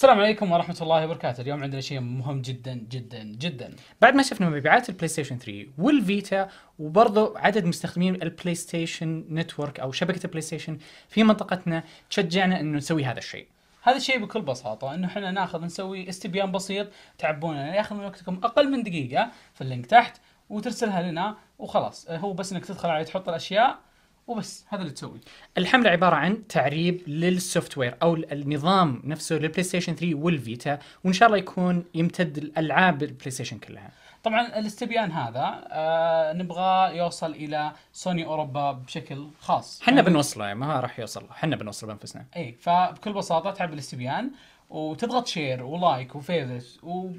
السلام عليكم ورحمة الله وبركاته، اليوم عندنا شيء مهم جدا جدا جدا. بعد ما شفنا مبيعات البلاي ستيشن 3 والفيتا وبرضه عدد مستخدمين البلاي ستيشن نتورك او شبكة البلاي ستيشن في منطقتنا تشجعنا انه نسوي هذا الشيء. هذا الشيء بكل بساطة انه احنا ناخذ نسوي استبيان بسيط تعبونا يعني ياخذ من وقتكم اقل من دقيقة في اللينك تحت وترسلها لنا وخلاص هو بس انك تدخل عليه تحط الاشياء وبس هذا اللي تسوي الحمله عباره عن تعريب للسوفت وير او النظام نفسه للبلاي ستيشن 3 والفيتا وان شاء الله يكون يمتد الالعاب البلاي ستيشن كلها طبعا الاستبيان هذا آه نبغى يوصل الى سوني اوروبا بشكل خاص حنا يعني بنوصله ما راح يوصل حنا بنوصله بانفسنا اي فبكل بساطه تعب الاستبيان وتضغط شير ولايك وفيفرت و...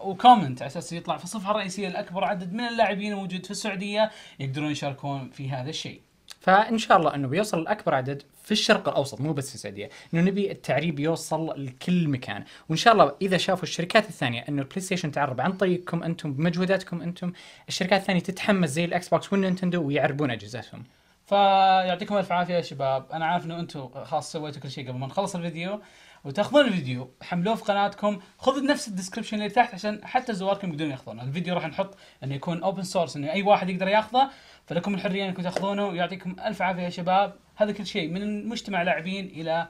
وكومنت على اساس يطلع في الصفحه الرئيسيه لاكبر عدد من اللاعبين الموجود في السعوديه يقدرون يشاركون في هذا الشيء. فان شاء الله انه بيوصل لاكبر عدد في الشرق الاوسط مو بس في السعوديه، انه نبي التعريب يوصل لكل مكان، وان شاء الله اذا شافوا الشركات الثانيه انه البلاي ستيشن تعرب عن طريقكم انتم بمجهوداتكم انتم، الشركات الثانيه تتحمس زي الاكس بوكس والنينتندو ويعربون اجهزتهم. فيعطيكم الف عافيه يا شباب انا عارف انه انتم خلاص سويتوا كل شيء قبل ما نخلص الفيديو وتاخذون الفيديو حملوه في قناتكم خذوا نفس الديسكربشن اللي تحت عشان حتى زواركم يقدرون ياخذونه الفيديو راح نحط انه يكون اوبن سورس انه اي واحد يقدر ياخذه فلكم الحريه انكم تاخذونه ويعطيكم الف عافيه يا شباب هذا كل شيء من مجتمع لاعبين الى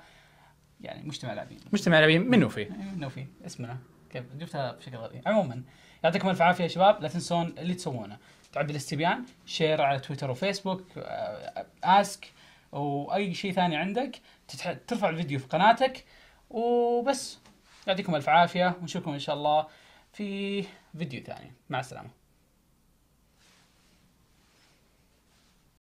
يعني مجتمع لاعبين مجتمع لاعبين منو فيه؟ منو فيه اسمنا كيف جبتها بشكل غبي عموما يعطيكم الف عافيه يا شباب لا تنسون اللي تسوونه تعبي الاستبيان شير على تويتر وفيسبوك اسك واي شيء ثاني عندك ترفع الفيديو في قناتك وبس يعطيكم الف عافيه ونشوفكم ان شاء الله في فيديو ثاني مع السلامه